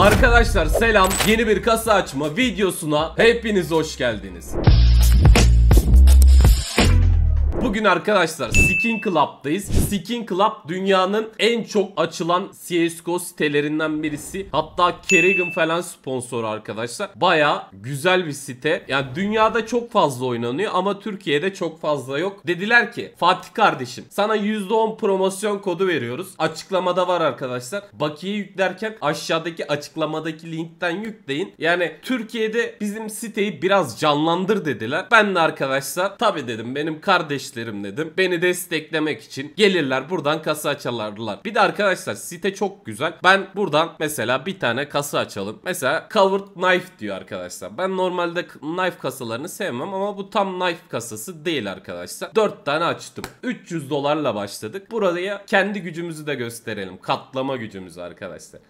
Arkadaşlar selam. Yeni bir kasa açma videosuna hepiniz hoş geldiniz. Bugün arkadaşlar Skin Club'dayız. Skin Club dünyanın en çok açılan CSGO sitelerinden birisi. Hatta Kerrigan falan sponsor arkadaşlar. Baya güzel bir site. Yani dünyada çok fazla oynanıyor ama Türkiye'de çok fazla yok. Dediler ki Fatih kardeşim sana %10 promosyon kodu veriyoruz. Açıklamada var arkadaşlar. Bakiye yüklerken aşağıdaki açıklamadaki linkten yükleyin. Yani Türkiye'de bizim siteyi biraz canlandır dediler. Ben de arkadaşlar tabi dedim benim kardeşim kardeşlerim dedim. Beni desteklemek için gelirler buradan kasa açarlar. Bir de arkadaşlar site çok güzel. Ben buradan mesela bir tane kasa açalım. Mesela covered knife diyor arkadaşlar. Ben normalde knife kasalarını sevmem ama bu tam knife kasası değil arkadaşlar. 4 tane açtım. 300 dolarla başladık. Buraya kendi gücümüzü de gösterelim. Katlama gücümüzü arkadaşlar.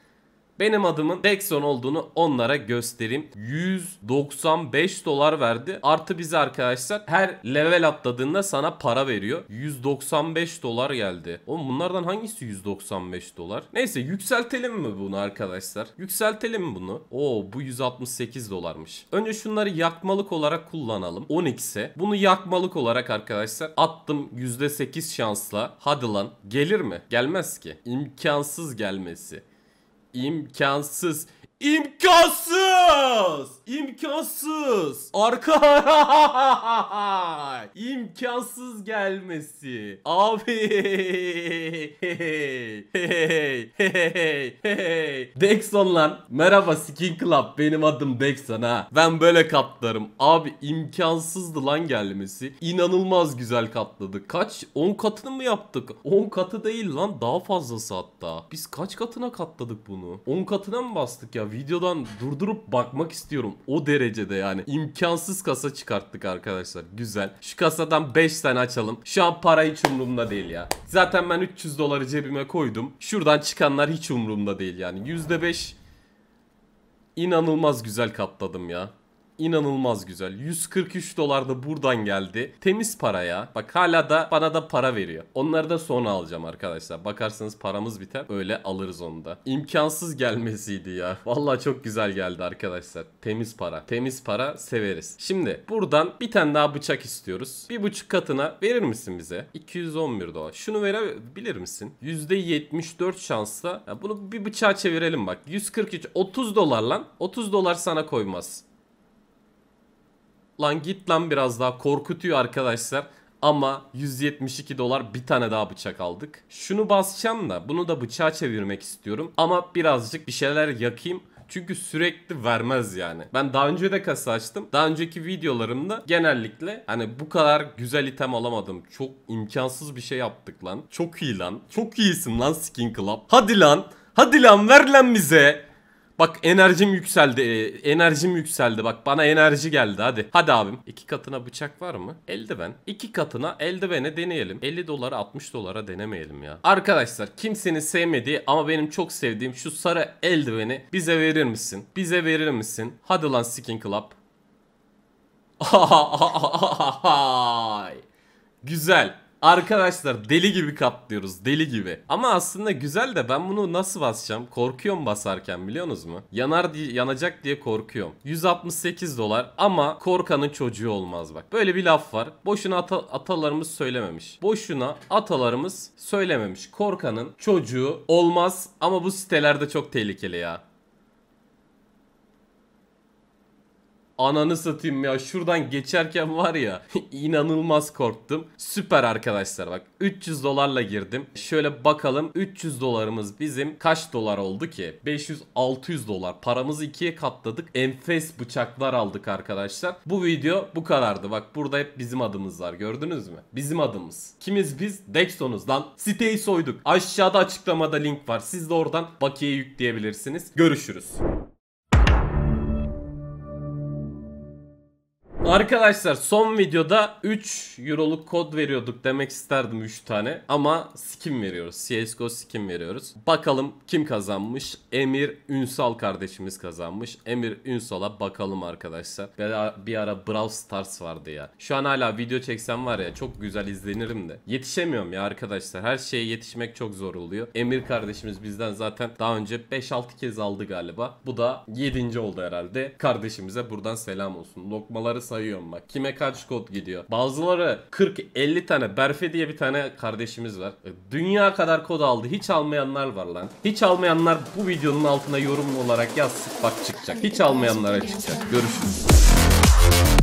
Benim adımın Dexon olduğunu onlara göstereyim. 195 dolar verdi. Artı bize arkadaşlar her level atladığında sana para veriyor. 195 dolar geldi. Oğlum bunlardan hangisi 195 dolar? Neyse yükseltelim mi bunu arkadaşlar? Yükseltelim bunu. Oo bu 168 dolarmış. Önce şunları yakmalık olarak kullanalım. 12'se. Bunu yakmalık olarak arkadaşlar attım %8 şansla. Hadi lan. Gelir mi? Gelmez ki. İmkansız gelmesi. İmkansız. imkansız. İmkansız. İmkansız. Arka imkansız gelmesi. Abi. Hey hey hey hey. hey Dexon lan. Merhaba Skin Club. Benim adım Dexon ha. Ben böyle kaplarım. Abi imkansızdı lan gelmesi. İnanılmaz güzel katladı. Kaç? 10 katını mı yaptık? 10 katı değil lan. Daha fazlası hatta. Biz kaç katına katladık bunu? 10 katına mı bastık ya? Videodan durdurup bakmak istiyorum. O derecede yani. imkansız kasa çıkarttık arkadaşlar. Güzel. Şu kasadan 5 tane açalım. Şu an para hiç umurumda değil ya. Zaten ben 300 doları cebime koydum. Şuradan çıkanlar hiç umurumda değil yani. %5 inanılmaz güzel katladım ya inanılmaz güzel. 143 dolar da buradan geldi. Temiz para ya. Bak hala da bana da para veriyor. Onları da sonra alacağım arkadaşlar. Bakarsanız paramız biter. Öyle alırız onu da. İmkansız gelmesiydi ya. Valla çok güzel geldi arkadaşlar. Temiz para. Temiz para severiz. Şimdi buradan bir tane daha bıçak istiyoruz. Bir buçuk katına verir misin bize? 211 dolar. Şunu verebilir misin? %74 şansla. Ya bunu bir bıçağa çevirelim bak. 143 30 dolar lan. 30 dolar sana koymaz. Lan git lan biraz daha korkutuyor arkadaşlar. Ama 172 dolar bir tane daha bıçak aldık. Şunu basacağım da bunu da bıçağa çevirmek istiyorum. Ama birazcık bir şeyler yakayım. Çünkü sürekli vermez yani. Ben daha önce de kasa açtım. Daha önceki videolarımda genellikle hani bu kadar güzel item alamadım. Çok imkansız bir şey yaptık lan. Çok iyi lan. Çok iyisin lan Skin Club. Hadi lan. Hadi lan ver lan bize. Bak enerjim yükseldi. E, enerjim yükseldi. Bak bana enerji geldi hadi. Hadi abim. İki katına bıçak var mı? Eldiven. İki katına eldivene deneyelim. 50 dolara 60 dolara denemeyelim ya. Arkadaşlar kimsenin sevmediği ama benim çok sevdiğim şu sarı eldiveni bize verir misin? Bize verir misin? Hadi lan Skin Club. Güzel. Arkadaşlar deli gibi katlıyoruz deli gibi. Ama aslında güzel de ben bunu nasıl basacağım? Korkuyorum basarken biliyorsunuz mu? Yanar diye, yanacak diye korkuyorum. 168 dolar ama korkanın çocuğu olmaz bak. Böyle bir laf var. Boşuna ata, atalarımız söylememiş. Boşuna atalarımız söylememiş. Korkanın çocuğu olmaz ama bu sitelerde çok tehlikeli ya. Ananı satayım ya şuradan geçerken var ya inanılmaz korktum. Süper arkadaşlar bak 300 dolarla girdim. Şöyle bakalım 300 dolarımız bizim kaç dolar oldu ki? 500-600 dolar paramızı ikiye katladık. Enfes bıçaklar aldık arkadaşlar. Bu video bu kadardı. Bak burada hep bizim adımız var gördünüz mü? Bizim adımız. Kimiz biz? Dexon'uz lan. Siteyi soyduk. Aşağıda açıklamada link var. Siz de oradan bakiye yükleyebilirsiniz. Görüşürüz. Arkadaşlar son videoda 3 euroluk kod veriyorduk demek isterdim 3 tane. Ama skin veriyoruz. CSGO skin veriyoruz. Bakalım kim kazanmış? Emir Ünsal kardeşimiz kazanmış. Emir Ünsal'a bakalım arkadaşlar. Bir ara Brawl Stars vardı ya. Şu an hala video çeksem var ya çok güzel izlenirim de. Yetişemiyorum ya arkadaşlar. Her şeye yetişmek çok zor oluyor. Emir kardeşimiz bizden zaten daha önce 5-6 kez aldı galiba. Bu da 7. oldu herhalde. Kardeşimize buradan selam olsun. Lokmaları say sayıyorum bak. Kime kaç kod gidiyor. Bazıları 40-50 tane Berfe diye bir tane kardeşimiz var. E, dünya kadar kod aldı. Hiç almayanlar var lan. Hiç almayanlar bu videonun altına yorum olarak yaz. bak çıkacak. Hiç almayanlara çıkacak. Görüşürüz.